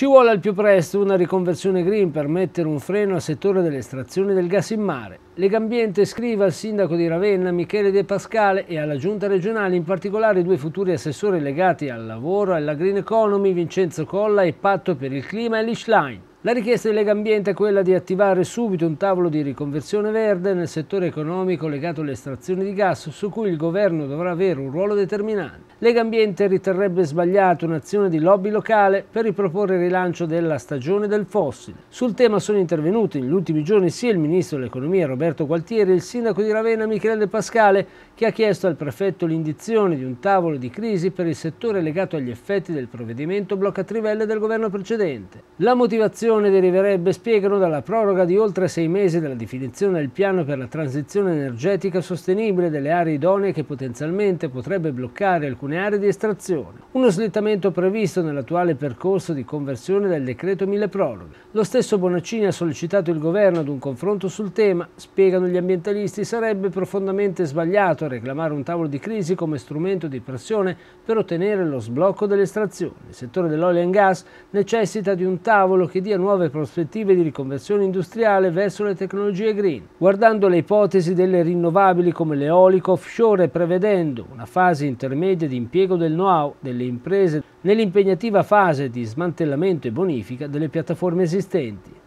Ci vuole al più presto una riconversione green per mettere un freno al settore dell'estrazione del gas in mare. Legambiente scrive al sindaco di Ravenna Michele De Pascale e alla giunta regionale, in particolare i due futuri assessori legati al lavoro e alla green economy Vincenzo Colla e Patto per il clima e l'Ishline. La richiesta di Lega Ambiente è quella di attivare subito un tavolo di riconversione verde nel settore economico legato all'estrazione di gas su cui il governo dovrà avere un ruolo determinante. Lega Ambiente riterrebbe sbagliato un'azione di lobby locale per riproporre il rilancio della stagione del fossile. Sul tema sono intervenuti negli ultimi giorni sia il ministro dell'economia Roberto Gualtieri e il sindaco di Ravenna Michele Pascale che ha chiesto al prefetto l'indizione di un tavolo di crisi per il settore legato agli effetti del provvedimento blocca trivelle del governo precedente. La motivazione decisione deriverebbe, spiegano, dalla proroga di oltre sei mesi della definizione del piano per la transizione energetica sostenibile delle aree idonee che potenzialmente potrebbe bloccare alcune aree di estrazione. Uno slittamento previsto nell'attuale percorso di conversione del decreto mille proroghe. Lo stesso Bonaccini ha sollecitato il governo ad un confronto sul tema, spiegano gli ambientalisti, sarebbe profondamente sbagliato reclamare un tavolo di crisi come strumento di pressione per ottenere lo sblocco delle estrazioni. Il settore dell'olio e gas necessita di un tavolo che dia nuove prospettive di riconversione industriale verso le tecnologie green, guardando le ipotesi delle rinnovabili come l'eolico offshore e prevedendo una fase intermedia di impiego del know-how delle imprese nell'impegnativa fase di smantellamento e bonifica delle piattaforme esistenti.